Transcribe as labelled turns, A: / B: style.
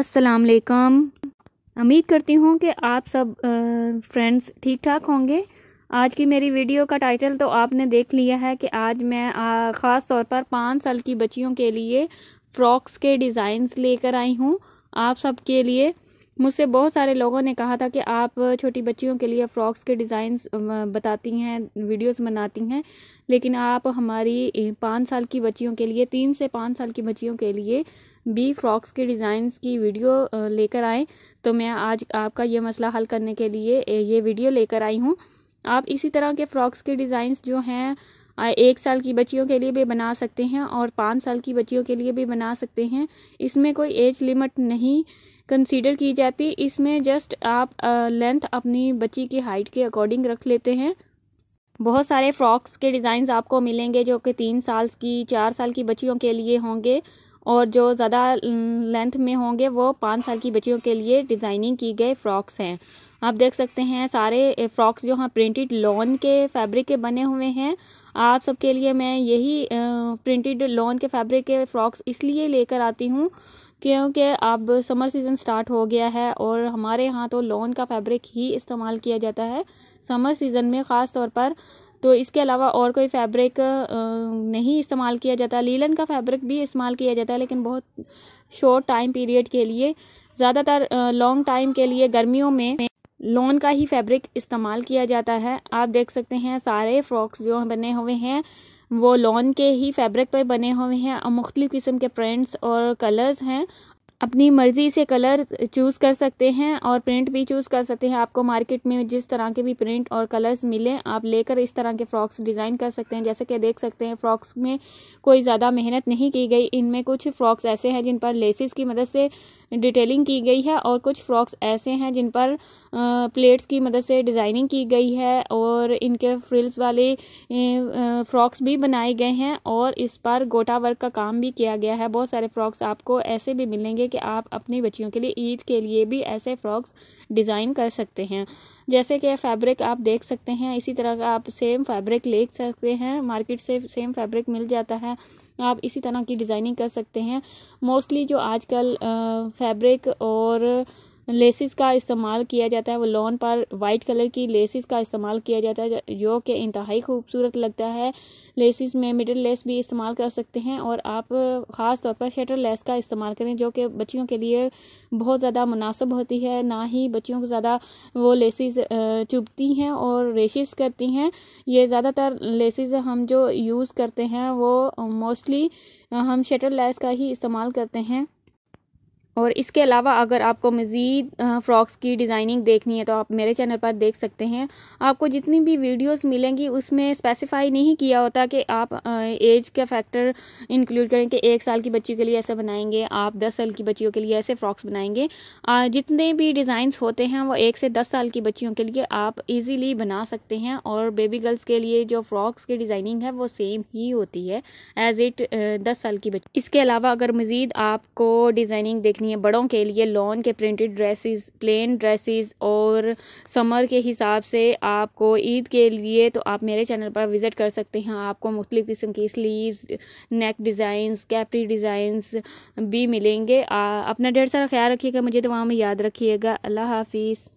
A: अस्सलाम वालेकुम उम्मीद करती हूँ कि आप सब फ्रेंड्स ठीक ठाक होंगे आज की मेरी वीडियो का टाइटल तो आपने देख लिया है कि आज मैं ख़ास तौर पर पाँच साल की बच्चियों के लिए फ़्रॉक्स के डिज़ाइंस लेकर आई हूँ आप सब के लिए मुझसे बहुत सारे लोगों ने कहा था कि आप छोटी बच्चियों के लिए फ़्रॉक्स के डिज़ाइंस बताती हैं वीडियोस बनाती हैं लेकिन आप हमारी पाँच साल की बच्चियों के लिए तीन से पाँच साल की बच्चियों के लिए भी फ़्रॉक्स के डिज़ाइंस की वीडियो लेकर आएँ तो मैं आज आपका ये मसला हल करने के लिए ये वीडियो लेकर आई हूँ आप इसी तरह के फ़्रॉक्स के डिज़ाइंस जो हैं एक साल की बच्चियों के लिए भी बना सकते हैं और पाँच साल की बच्चियों के लिए भी बना सकते हैं इसमें कोई एज लिमिट नहीं कंसीडर की जाती इसमें जस्ट आप लेंथ अपनी बच्ची की हाइट के अकॉर्डिंग रख लेते हैं बहुत सारे फ्रॉक्स के डिज़ाइंस आपको मिलेंगे जो कि तीन साल की चार साल की बच्चियों के लिए होंगे और जो ज़्यादा लेंथ में होंगे वो पाँच साल की बच्चियों के लिए डिज़ाइनिंग की गए फ्रॉक्स हैं आप देख सकते हैं सारे फ्रॉक्स जो हाँ प्रिंटेड लॉन के फैब्रिक के बने हुए हैं आप सबके लिए मैं यही प्रिंटेड लॉन के फैब्रिक के फ्रॉक्स इसलिए लेकर आती हूँ क्योंकि अब समर सीज़न स्टार्ट हो गया है और हमारे यहाँ तो लॉन का फैब्रिक ही इस्तेमाल किया जाता है समर सीज़न में ख़ास तौर पर तो इसके अलावा और कोई फैब्रिक नहीं इस्तेमाल किया जाता लीलन का फैब्रिक भी इस्तेमाल किया जाता है लेकिन बहुत शॉर्ट टाइम पीरियड के लिए ज़्यादातर लॉन्ग टाइम के लिए गर्मियों में लॉन का ही फैब्रिक इस्तेमाल किया जाता है आप देख सकते हैं सारे फ्रॉक्स जो बने हुए हैं वो लॉन के ही फैब्रिक पर बने हुए हैं और मुख्तलिफ़ किस्म के प्रिंट्स और कलर्स हैं अपनी मर्ज़ी से कलर चूज़ कर सकते हैं और प्रिंट भी चूज़ कर सकते हैं आपको मार्केट में जिस तरह के भी प्रिंट और कलर्स मिले आप लेकर इस तरह के फ़्रॉक्स डिज़ाइन कर सकते हैं जैसे कि देख सकते हैं फ़्रॉक्स में कोई ज़्यादा मेहनत नहीं की गई इनमें कुछ फ़्रॉक्स ऐसे हैं जिन पर लेसिस की मदद से डिटेलिंग की गई है और कुछ फ़्रॉक्स ऐसे हैं जिन पर प्लेट्स की मदद से डिज़ाइनिंग की गई है और इनके फ्रिल्स वाले फ़्रॉक्स भी बनाए गए हैं और इस पर गोटा वर्क का काम भी किया गया है बहुत सारे फ़्रॉक्स आपको ऐसे भी मिलेंगे कि आप अपनी बच्चियों के लिए ईद के लिए भी ऐसे फ्रॉक्स डिज़ाइन कर सकते हैं जैसे कि फैब्रिक आप देख सकते हैं इसी तरह का आप सेम फैब्रिक ले सकते हैं मार्केट से सेम फैब्रिक मिल जाता है आप इसी तरह की डिज़ाइनिंग कर सकते हैं मोस्टली जो आजकल फैब्रिक और लेसिस का इस्तेमाल किया जाता है वो लॉन पर वाइट कलर की लेसिस का इस्तेमाल किया जाता है जो कि इंतहाई खूबसूरत लगता है लेसिस में मिडल लेस भी इस्तेमाल कर सकते हैं और आप ख़ास तौर पर शटर लेस का इस्तेमाल करें जो कि बच्चियों के लिए बहुत ज़्यादा मुनासब होती है ना ही बच्चियों को ज़्यादा वो लेसिस चुभती हैं और रेशिस करती हैं ये ज़्यादातर लेसिस हम जो यूज़ करते हैं वो मोस्टली हम शटर लेस का ही इस्तेमाल करते हैं और इसके अलावा अगर आपको मज़ीद फ़्रॉक्स की डिज़ाइनिंग देखनी है तो आप मेरे चैनल पर देख सकते हैं आपको जितनी भी वीडियोस मिलेंगी उसमें स्पेसिफाई नहीं किया होता कि आप एज का फैक्टर इंक्लूड करें कि एक साल की बच्ची के लिए ऐसे बनाएंगे आप दस साल की बच्चियों के लिए ऐसे फ़्रॉक्स बनाएंगे जितने भी डिज़ाइंस होते हैं वो एक से दस साल की बच्चियों के लिए आप ईज़िली बना सकते हैं और बेबी गर्ल्स के लिए जो फ़्रॉक्स की डिज़ाइनिंग है वो सेम ही होती है एज़ इट दस साल की बच्ची इसके अलावा अगर मज़ीद आपको डिज़ाइनिंग देखनी चाहिए बड़ों के लिए लॉन के प्रिंटेड ड्रेसेस प्लेन ड्रेसेस और समर के हिसाब से आपको ईद के लिए तो आप मेरे चैनल पर विज़िट कर सकते हैं आपको मुख्तु किस्म की sleeve neck designs capri designs भी मिलेंगे आ, अपना ढेर सारा ख्याल रखिएगा मुझे तो वहाँ में याद रखिएगा अल्लाह हाफिज़